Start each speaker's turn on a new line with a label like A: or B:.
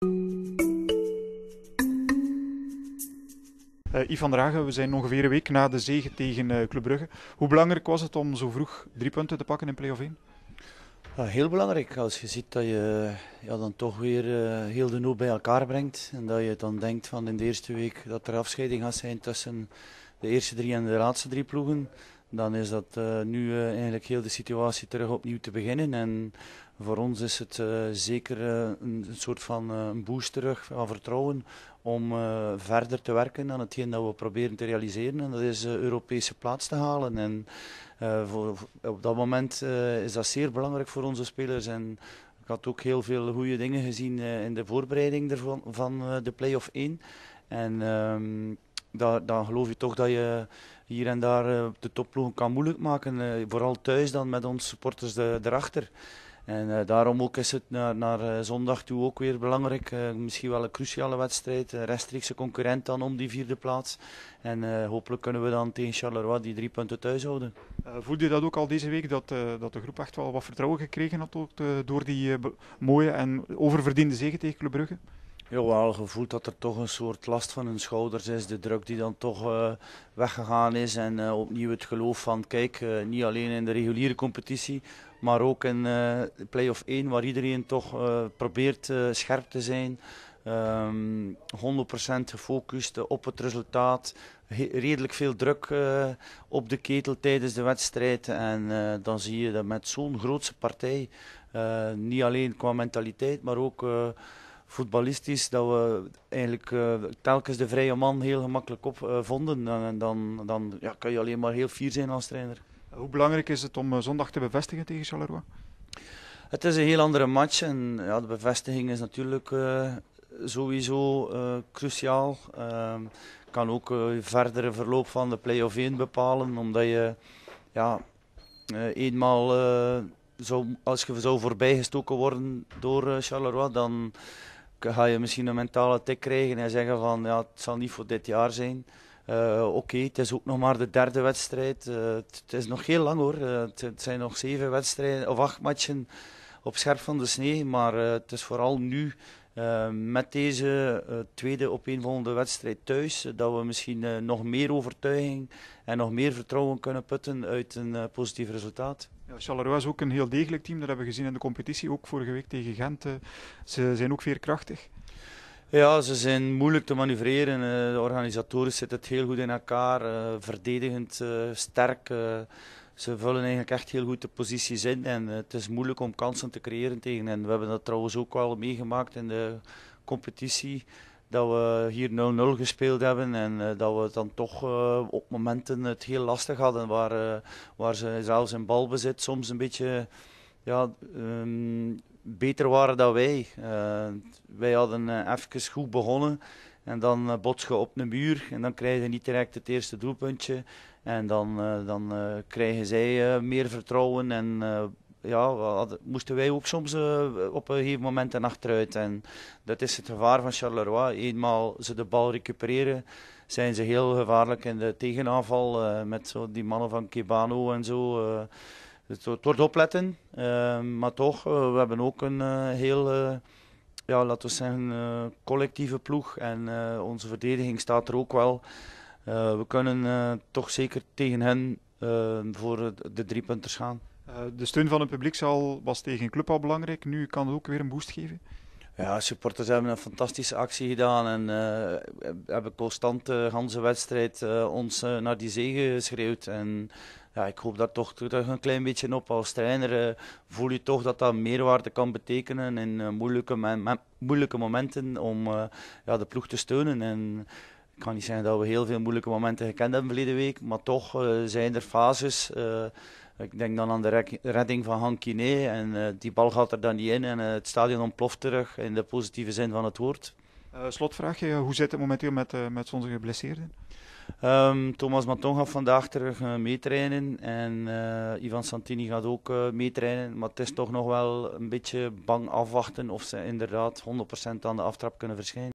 A: Uh, eh, Ivan Dragen, we zijn ongeveer een week na de zege tegen uh, Club Brugge. Hoe belangrijk was het om zo vroeg drie punten te pakken in play-off 1?
B: heel belangrijk. Als je ziet dat je ja, dan toch weer eh, heel de noot bij elkaar brengt. En dat je dan denkt van in de eerste week dat er afscheiding gaat zijn tussen de eerste drie en de laatste drie ploegen. Dan is dat nu eigenlijk heel de situatie terug opnieuw te beginnen. En voor ons is het eh, zeker eh, een, soort van uh, eh, boost terug van vertrouwen om verder te werken aan hetgeen dat we proberen te realiseren. En dat is de Europese plaats te halen. En voor, op dat moment is dat zeer belangrijk voor onze spelers. En ik had ook heel veel goede dingen gezien in de voorbereiding ervan, van de play-off 1. En um, ehm, dan, geloof je toch dat je hier en daar de topploegen kan moeilijk maken. vooral thuis dan met onze supporters de, erachter. En eh, daarom ook is het naar, naar eh, zondag toe ook weer belangrijk. Eh, misschien wel een cruciale wedstrijd. Een rechtstreekse concurrent dan om die vierde plaats. En hopelijk kunnen we dan tegen Charleroi die drie punten thuis houden. voelde je dat ook al deze week, dat, dat de
A: groep echt wel wat vertrouwen gekregen had ook, door die mooie en oververdiende zege tegen Club Brugge?
B: Jawel, gevoeld dat er toch een soort last van hun schouders is. De druk die dan toch weggegaan is. En opnieuw het geloof van, kijk, niet alleen in de reguliere competitie, maar ook in eh, play-off 1, waar iedereen toch eh, probeert eh, scherp te zijn. Um, ehm, 100% gefocust op het resultaat. redelijk veel druk op de ketel tijdens de wedstrijd. En dan zie je dat met zo'n grootse partij, niet alleen qua mentaliteit, maar ook voetballistisch, dat we eigenlijk telkens de vrije man heel gemakkelijk opvonden. en dan, dan ja, kan je alleen maar heel fier zijn als trainer. Hoe belangrijk is het om eh, zondag te bevestigen tegen Charleroi? Het is een heel andere match en ja, de bevestiging is natuurlijk eh, sowieso eh, cruciaal. Uh, kan ook het verdere verloop van de play-off 1 bepalen, omdat je ja, eenmaal zo als je zou voorbijgestoken worden door Charleroi, dan ga je misschien een mentale tik krijgen en zeggen van ja, het zal niet voor dit jaar zijn. Eh, oké, het is ook nog maar de derde wedstrijd. Eh, het, is nog heel lang hoor. Eh, het, zijn nog zeven wedstrijden of acht matchen op scherp van de snee. Maar het is vooral nu met deze uh, tweede opeenvolgende wedstrijd thuis, dat we misschien nog meer overtuiging en nog meer vertrouwen kunnen putten uit een positief resultaat. Ja, Charleroi is
A: ook een heel degelijk team, dat hebben we gezien in de competitie, ook vorige week tegen Gent. ze zijn ook veerkrachtig.
B: Ja, ze zijn moeilijk te manoeuvreren. Eh, de organisatoren zitten het heel goed in elkaar, eh, verdedigend eh, sterk. ze vullen eigenlijk echt heel goed de posities in en het is moeilijk om kansen te creëren tegen hen. We hebben dat trouwens ook al meegemaakt in de competitie. Dat we hier 0-0 gespeeld hebben en dat we het dan toch op momenten het heel lastig hadden. Waar, waar ze zelfs in balbezit soms een beetje ja, ehm, beter waren dan wij. Eh, wij hadden uh, even goed begonnen en dan botsen eh, bots je op de muur en dan krijgen je niet direct het eerste doelpuntje. En dan, dan krijgen zij meer vertrouwen en ja, moesten wij ook soms op een gegeven moment achteruit. En dat is het gevaar van Charleroi. Eenmaal ze de bal recupereren, zijn ze heel gevaarlijk in de tegenaanval met zo die mannen van Kebano en zo dus het wordt opletten, ehm, maar toch, eh, we hebben ook een eh, heel, eh, ja, laten we zeggen, collectieve ploeg. En onze verdediging staat er ook wel. we kunnen toch zeker tegen hen ehm, voor de drie punters gaan.
A: de steun van het publiek zal,
B: was tegen een club
A: al belangrijk. Nu kan het ook weer een boost geven.
B: Ja, supporters hebben een fantastische actie gedaan en hebben constant de hele wedstrijd ons naar die zege geschreeuwd. En ja, ik hoop daar toch een klein beetje op. Als trainer eh, voel je toch dat dat meerwaarde kan betekenen in eh, moeilijke, moeilijke momenten om eh, ja, de ploeg te steunen. En ik kan niet zeggen dat we heel veel moeilijke momenten gekend hebben verleden week, maar toch zijn er fases. ik denk dan aan de redding van Hankiné en die bal gaat er dan niet in en het stadion ontploft terug in de positieve zin van het woord. slotvraagje, hoe zit het momenteel met, met onze geblesseerden? Ehm, Thomas Matong gaat vandaag terug uh, meetrainen en eh, Ivan Santini gaat ook eh, meetrainen. Maar het is toch nog wel een beetje bang afwachten of ze inderdaad 100% aan de aftrap kunnen verschijnen.